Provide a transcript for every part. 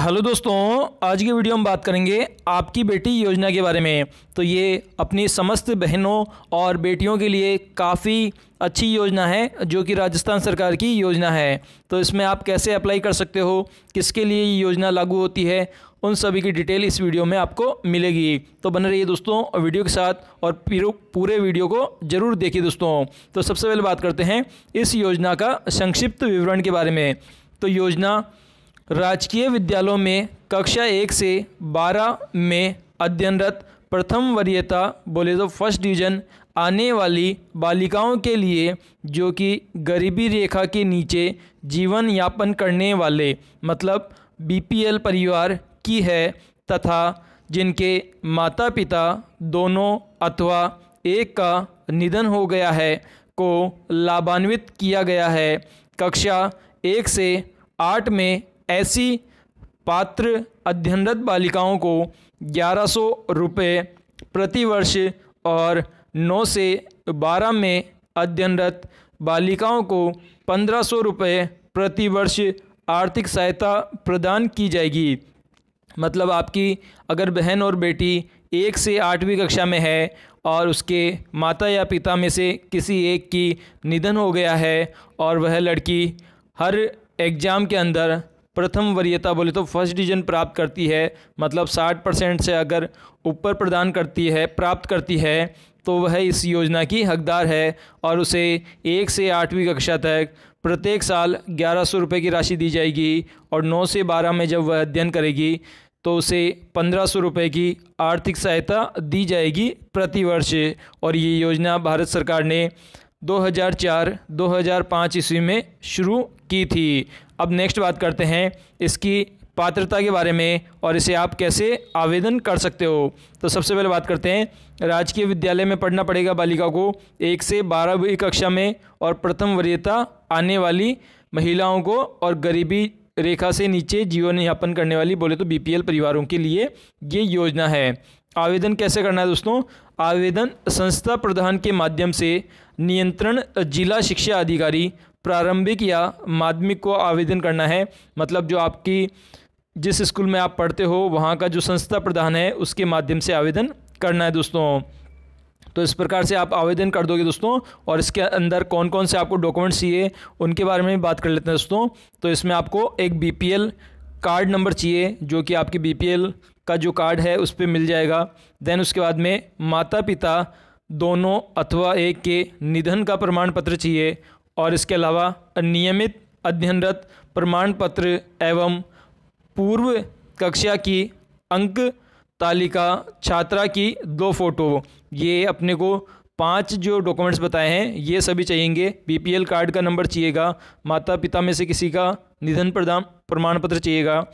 hello दोस्तों आज की वीडियो हम बात करेंगे आपकी बेटी योजना के बारे में तो ये अपनी समस्त बहनों और बेटियों के लिए काफ़ी अच्छी योजना है जो कि राजस्थान सरकार की योजना है तो इसमें आप कैसे अप्लाई कर सकते हो किसके लिए ये योजना लागू होती है उन सभी की डिटेल इस वीडियो में आपको मिलेगी तो बने रहिए दोस्तों वीडियो के साथ और पूरे वीडियो को ज़रूर देखिए दोस्तों तो सबसे पहले बात करते हैं इस योजना का संक्षिप्त विवरण के बारे में तो योजना राजकीय विद्यालयों में कक्षा एक से बारह में अध्ययनरत प्रथम वरीयता बोले तो फर्स्ट डिवीजन आने वाली बालिकाओं के लिए जो कि गरीबी रेखा के नीचे जीवन यापन करने वाले मतलब बीपीएल परिवार की है तथा जिनके माता पिता दोनों अथवा एक का निधन हो गया है को लाभान्वित किया गया है कक्षा एक से आठ में ऐसी पात्र अध्ययनरत बालिकाओं को ग्यारह सौ रुपये प्रतिवर्ष और नौ से बारह में अध्ययनरत बालिकाओं को पंद्रह सौ रुपये प्रतिवर्ष आर्थिक सहायता प्रदान की जाएगी मतलब आपकी अगर बहन और बेटी एक से आठवीं कक्षा में है और उसके माता या पिता में से किसी एक की निधन हो गया है और वह लड़की हर एग्ज़ाम के अंदर प्रथम वरीयता बोले तो फर्स्ट डिवीजन प्राप्त करती है मतलब साठ परसेंट से अगर ऊपर प्रदान करती है प्राप्त करती है तो वह इस योजना की हकदार है और उसे एक से आठवीं कक्षा तक प्रत्येक साल ग्यारह सौ रुपये की राशि दी जाएगी और नौ से बारह में जब वह अध्ययन करेगी तो उसे पंद्रह सौ रुपये की आर्थिक सहायता दी जाएगी प्रतिवर्ष और ये योजना भारत सरकार ने 2004-2005 ईस्वी में शुरू की थी अब नेक्स्ट बात करते हैं इसकी पात्रता के बारे में और इसे आप कैसे आवेदन कर सकते हो तो सबसे पहले बात करते हैं राजकीय विद्यालय में पढ़ना पड़ेगा बालिका को एक से बारहवीं कक्षा में और प्रथम वरीयता आने वाली महिलाओं को और गरीबी रेखा से नीचे जीवन यापन करने वाली बोले तो बीपीएल परिवारों के लिए ये योजना है आवेदन कैसे करना है दोस्तों आवेदन संस्था प्रधान के माध्यम से नियंत्रण जिला शिक्षा अधिकारी प्रारंभिक या माध्यमिक को आवेदन करना है मतलब जो आपकी जिस स्कूल में आप पढ़ते हो वहाँ का जो संस्था प्रधान है उसके माध्यम से आवेदन करना है दोस्तों तो इस प्रकार से आप आवेदन कर दोगे दोस्तों और इसके अंदर कौन कौन से आपको डॉक्यूमेंट्स चाहिए उनके बारे में बात कर लेते हैं दोस्तों तो इसमें आपको एक बी कार्ड नंबर चाहिए जो कि आपके बी का जो कार्ड है उस पर मिल जाएगा देन उसके बाद में माता पिता दोनों अथवा एक के निधन का प्रमाण पत्र चाहिए और इसके अलावा नियमित अध्ययनरत प्रमाण पत्र एवं पूर्व कक्षा की अंक तालिका छात्रा की दो फ़ोटो ये अपने को पांच जो डॉक्यूमेंट्स बताए हैं ये सभी चाहिएंगे बीपीएल कार्ड का नंबर चाहिएगा माता पिता में से किसी का निधन प्रदान प्रमाण पत्र चाहिएगा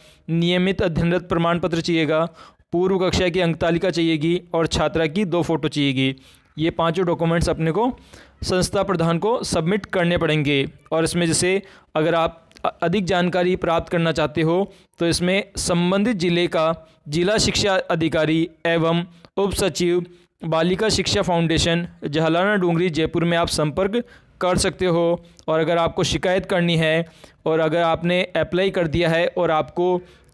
नियमित अध्ययनरत प्रमाण पत्र चाहिएगा पूर्व कक्षा की अंक तालिका चाहिएगी और छात्रा की दो फ़ोटो चाहिएगी ये पांचों डॉक्यूमेंट्स अपने को संस्था प्रधान को सबमिट करने पड़ेंगे और इसमें जैसे अगर आप अधिक जानकारी प्राप्त करना चाहते हो तो इसमें संबंधित जिले का जिला शिक्षा अधिकारी एवं उप सचिव बालिका शिक्षा फाउंडेशन जहलाना डूंगरी जयपुर में आप संपर्क कर सकते हो और अगर आपको शिकायत करनी है और अगर आपने अप्लाई कर दिया है और आपको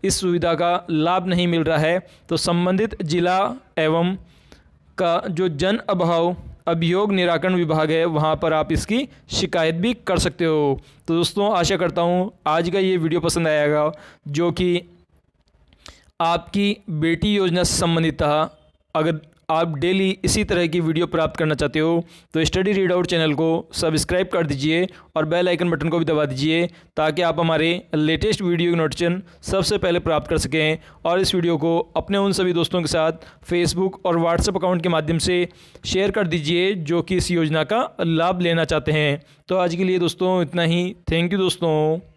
इस सुविधा का लाभ नहीं मिल रहा है तो संबंधित जिला एवं का जो जन अभाव अभियोग निराकरण विभाग है वहाँ पर आप इसकी शिकायत भी कर सकते हो तो दोस्तों आशा करता हूँ आज का ये वीडियो पसंद आएगा जो कि आपकी बेटी योजना से संबंधित था अगर आप डेली इसी तरह की वीडियो प्राप्त करना चाहते हो तो स्टडी रीड आउट चैनल को सब्सक्राइब कर दीजिए और बेल आइकन बटन को भी दबा दीजिए ताकि आप हमारे लेटेस्ट वीडियो की नोटिफिकेशन सबसे पहले प्राप्त कर सकें और इस वीडियो को अपने उन सभी दोस्तों के साथ फेसबुक और व्हाट्सएप अकाउंट के माध्यम से शेयर कर दीजिए जो कि इस योजना का लाभ लेना चाहते हैं तो आज के लिए दोस्तों इतना ही थैंक यू दोस्तों